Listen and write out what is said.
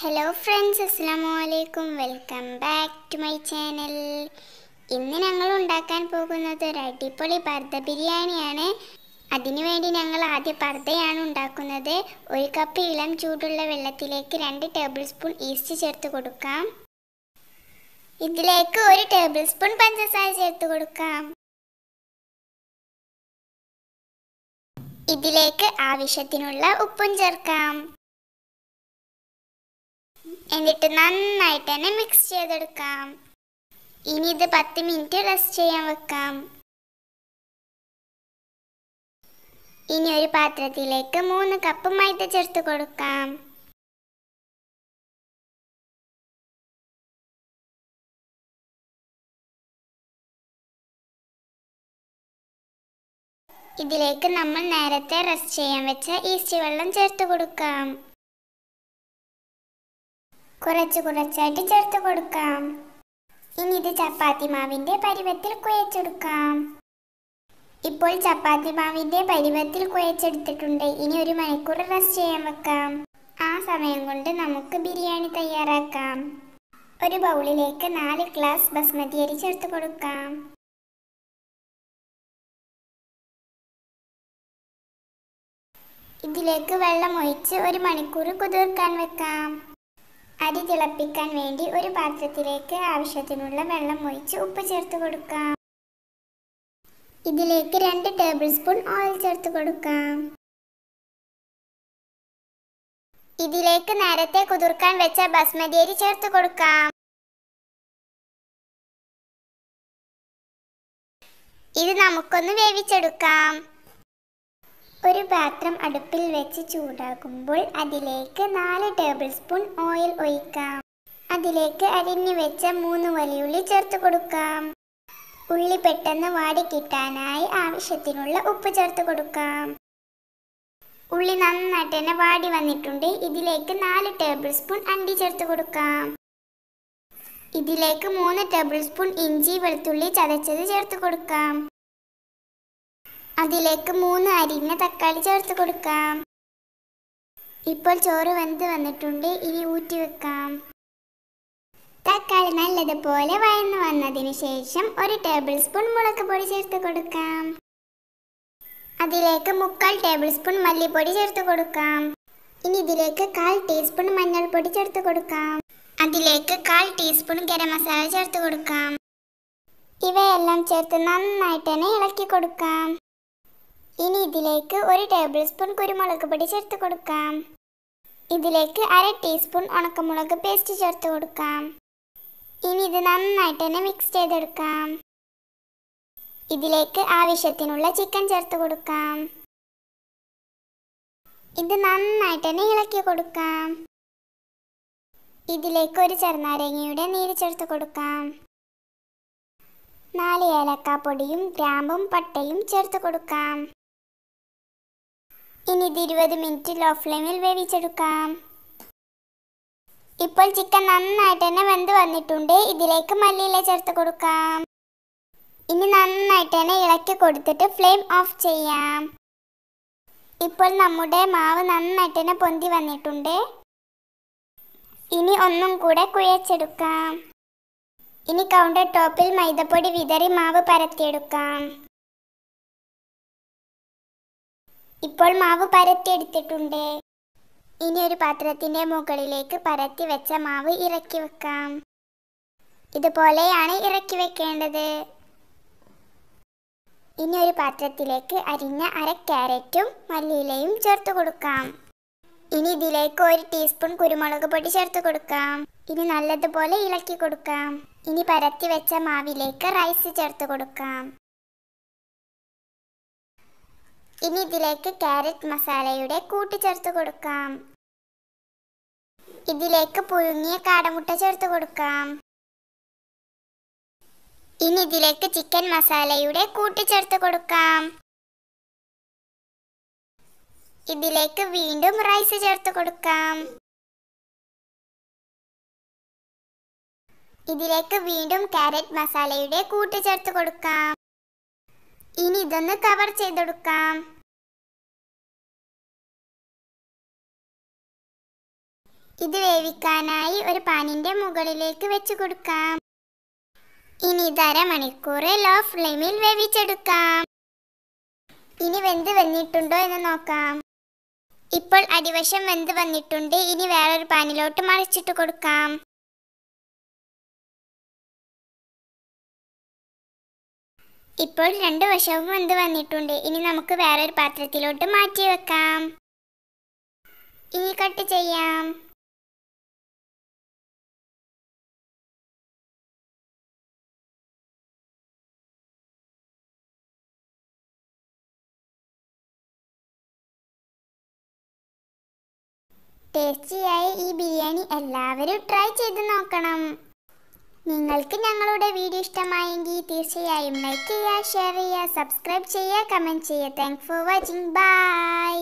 hello friends അസ്സാമലൈക്കും അലൈക്കും welcome back to my channel ഇന്ന് ഞങ്ങൾ ഉണ്ടാക്കാൻ പോകുന്നത് ഒരു അടിപൊളി പർദ്ദ ബിരിയാണിയാണ് അതിനുവേണ്ടി ഞങ്ങൾ ആദ്യം പർദ്ദയാണ് ഉണ്ടാക്കുന്നത് ഒരു കപ്പ് ഇളം ചൂടുള്ള വെള്ളത്തിലേക്ക് രണ്ട് ടേബിൾ സ്പൂൺ ഈസ്റ്റ് ചേർത്ത് കൊടുക്കാം ഇതിലേക്ക് ഒരു ടേബിൾ സ്പൂൺ പഞ്ചസാര ചേർത്ത് കൊടുക്കാം ഇതിലേക്ക് ആവശ്യത്തിനുള്ള ഉപ്പും ചേർക്കാം എന്നിട്ട് നന്നായിട്ട് തന്നെ മിക്സ് ചെയ്തെടുക്കാം ഇനി ഇത് പത്ത് മിനിറ്റ് റെസ്റ്റ് ചെയ്യാൻ വെക്കാം ഇനി ഒരു പാത്രത്തിലേക്ക് മൂന്ന് കപ്പ് മൈദ ചേർത്ത് കൊടുക്കാം ഇതിലേക്ക് നമ്മൾ നേരത്തെ റെസ്റ്റ് ചെയ്യാൻ വെച്ച ഈസ്റ്റ് വെള്ളം ചേർത്ത് കൊടുക്കാം കുറച്ച് കുറച്ചായിട്ട് ചേർത്ത് കൊടുക്കാം ഇനി ഇത് ചപ്പാത്തി മാവിൻ്റെ പരുവത്തിൽ കുഴച്ചെടുക്കാം ഇപ്പോൾ ചപ്പാത്തി മാവിൻ്റെ പരുവത്തിൽ കുഴച്ചെടുത്തിട്ടുണ്ട് ഇനി ഒരു മണിക്കൂർ റെസ്റ്റ് ചെയ്യാൻ വെക്കാം ആ സമയം കൊണ്ട് നമുക്ക് ബിരിയാണി തയ്യാറാക്കാം ഒരു ബൗളിലേക്ക് നാല് ഗ്ലാസ് ബസ്മതി അരി ചേർത്ത് കൊടുക്കാം ഇതിലേക്ക് വെള്ളം ഒഴിച്ച് ഒരു മണിക്കൂർ കുതിർക്കാൻ വെക്കാം അരി തിളപ്പിക്കാൻ വേണ്ടി ഒരു പാത്രത്തിലേക്ക് ആവശ്യത്തിനുള്ള വെള്ളം ഒഴിച്ച് ഉപ്പ് ചേർത്ത് കൊടുക്കാം ഇതിലേക്ക് രണ്ട് ടേബിൾ സ്പൂൺ ഓയിൽ ചേർത്ത് കൊടുക്കാം ഇതിലേക്ക് നേരത്തെ കുതിർക്കാൻ വെച്ച ബസ്മതി അരി ചേർത്ത് കൊടുക്കാം ഇത് നമുക്കൊന്ന് വേവിച്ചെടുക്കാം ഒരു പാത്രം അടുപ്പിൽ വെച്ച് ചൂടാകുമ്പോൾ അതിലേക്ക് നാല് ടേബിൾ സ്പൂൺ ഓയിൽ ഒഴിക്കാം അതിലേക്ക് അരിഞ്ഞു വെച്ച മൂന്ന് വലിയുള്ളി ചേർത്ത് കൊടുക്കാം ഉള്ളി പെട്ടെന്ന് വാടി കിട്ടാനായി ആവശ്യത്തിനുള്ള ഉപ്പ് ചേർത്ത് കൊടുക്കാം ഉള്ളി നന്നായിട്ട് തന്നെ വാടി വന്നിട്ടുണ്ട് ഇതിലേക്ക് നാല് ടേബിൾ സ്പൂൺ അണ്ടി ചേർത്ത് കൊടുക്കാം ഇതിലേക്ക് മൂന്ന് ടേബിൾ സ്പൂൺ ഇഞ്ചി വെളുത്തുള്ളി ചതച്ചത് ചേർത്ത് കൊടുക്കാം അതിലേക്ക് മൂന്ന് അരിഞ്ഞ തക്കാളി ചേർത്ത് കൊടുക്കാം ഇപ്പോൾ ചോറ് വെന്ത് വന്നിട്ടുണ്ട് ഇനി ഊറ്റി വെക്കാം തക്കാളി നല്ലതുപോലെ വഴന്നു വന്നതിന് ശേഷം ഒരു ടേബിൾ സ്പൂൺ മുളകുപൊടി ചേർത്ത് കൊടുക്കാം അതിലേക്ക് മുക്കാൽ ടേബിൾ സ്പൂൺ മല്ലിപ്പൊടി ചേർത്ത് കൊടുക്കാം ഇനി ഇതിലേക്ക് കാൽ ടീസ്പൂൺ മഞ്ഞൾപ്പൊടി ചേർത്ത് കൊടുക്കാം അതിലേക്ക് കാൽ ടീസ്പൂൺ ഗരം മസാല ചേർത്ത് കൊടുക്കാം ഇവയെല്ലാം ചേർത്ത് നന്നായിട്ട് തന്നെ ഇളക്കി കൊടുക്കാം ഇനി ഇതിലേക്ക് ഒരു ടേബിൾ സ്പൂൺ കുരുമുളക് പൊടി ചേർത്ത് കൊടുക്കാം ഇതിലേക്ക് അര ടീസ്പൂൺ ഉണക്കമുളക് പേസ്റ്റ് ചേർത്ത് കൊടുക്കാം ഇനി ഇത് നന്നായിട്ട് തന്നെ മിക്സ് ചെയ്തെടുക്കാം ഇതിലേക്ക് ആവശ്യത്തിനുള്ള ചിക്കൻ ചേർത്ത് കൊടുക്കാം ഇത് നന്നായിട്ട് തന്നെ ഇളക്കി കൊടുക്കാം ഇതിലേക്ക് ഒരു ചെറുനാരങ്ങയുടെ നീര് ചേർത്ത് കൊടുക്കാം നാല് ഏലക്കാപ്പൊടിയും ഗ്രാമ്പും പട്ടയും ചേർത്ത് കൊടുക്കാം ഇനി ഇത് ഇരുപത് മിനിറ്റ് ലോ ഫ്ലെയിമിൽ വേവിച്ചെടുക്കാം ഇപ്പോൾ ചിക്കൻ നന്നായിട്ട് തന്നെ വെന്ത് വന്നിട്ടുണ്ട് ഇതിലേക്ക് മല്ലിയില ചേർത്ത് കൊടുക്കാം ഇനി നന്നായിട്ട് തന്നെ ഇളക്കി കൊടുത്തിട്ട് ഫ്ലെയിം ഓഫ് ചെയ്യാം ഇപ്പോൾ നമ്മുടെ മാവ് നന്നായിട്ട് തന്നെ പൊന്തി വന്നിട്ടുണ്ട് ഇനി ഒന്നും കൂടെ കുഴച്ചെടുക്കാം ഇനി കൗണ്ടർ ടോപ്പിൽ മൈദപ്പൊടി വിതറി മാവ് പരത്തിയെടുക്കാം ഇപ്പോൾ മാവ് പരത്തിയെടുത്തിട്ടുണ്ട് ഇനി ഒരു പാത്രത്തിന്റെ മുകളിലേക്ക് പരത്തി വെച്ച മാവ് ഇറക്കി വെക്കാം ഇതുപോലെയാണ് ഇറക്കി വെക്കേണ്ടത് ഇനി ഒരു പാത്രത്തിലേക്ക് അരിഞ്ഞ അര ക്യാരറ്റും മല്ലിയിലയും ചേർത്ത് കൊടുക്കാം ഇനി ഇതിലേക്ക് ഒരു ടീസ്പൂൺ കുരുമുളക് പൊടി ചേർത്ത് കൊടുക്കാം ഇനി നല്ലതുപോലെ ഇളക്കി കൊടുക്കാം ഇനി പരത്തി വെച്ച മാവിലേക്ക് റൈസ് ചേർത്ത് കൊടുക്കാം ഇനി ഇതിലേക്ക് ക്യാരറ്റ് മസാലയുടെ കൂട്ടിച്ചേർത്ത് കൊടുക്കാം ഇതിലേക്ക് പുഴുങ്ങിയ കാടമുട്ട ചേർത്ത് കൊടുക്കാം ഇനി ഇതിലേക്ക് ചിക്കൻ മസാലയുടെ കൂട്ടിച്ചേർത്ത് കൊടുക്കാം ഇതിലേക്ക് വീണ്ടും റൈസ് ചേർത്ത് കൊടുക്കാം ഇതിലേക്ക് വീണ്ടും ക്യാരറ്റ് മസാലയുടെ കൂട്ടിച്ചേർത്ത് കൊടുക്കാം ഇനി ഇതൊന്ന് കവർ ചെയ്തെടുക്കാം ഇത് വേവിക്കാനായി ഒരു പാനിൻ്റെ മുകളിലേക്ക് വെച്ച് കൊടുക്കാം ഇനി ഇത് അരമണിക്കൂർ ലോ ഫ്ലെയിമിൽ വേവിച്ചെടുക്കാം ഇനി വെന്ത് വന്നിട്ടുണ്ടോ എന്ന് നോക്കാം ഇപ്പോൾ അടിവശം വെന്ത് വന്നിട്ടുണ്ട് ഇനി വേറൊരു പാനിലോട്ട് മറിച്ചിട്ട് കൊടുക്കാം ഇപ്പോൾ രണ്ട് വശവും വന്ന് വന്നിട്ടുണ്ട് ഇനി നമുക്ക് വേറൊരു പാത്രത്തിലോട്ട് മാറ്റി വെക്കാം ഇനി കട്ട് ചെയ്യാം ടേസ്റ്റിയായ ഈ ബിരിയാണി എല്ലാവരും ട്രൈ ചെയ്ത് നോക്കണം നിങ്ങൾക്ക് ഞങ്ങളുടെ വീഡിയോ ഇഷ്ടമായെങ്കിൽ തീർച്ചയായും ലൈക്ക് ചെയ്യുക ഷെയർ ചെയ്യുക സബ്സ്ക്രൈബ് ചെയ്യുക കമൻറ്റ് ചെയ്യുക താങ്ക് ഫോർ വാച്ചിങ് ബൈ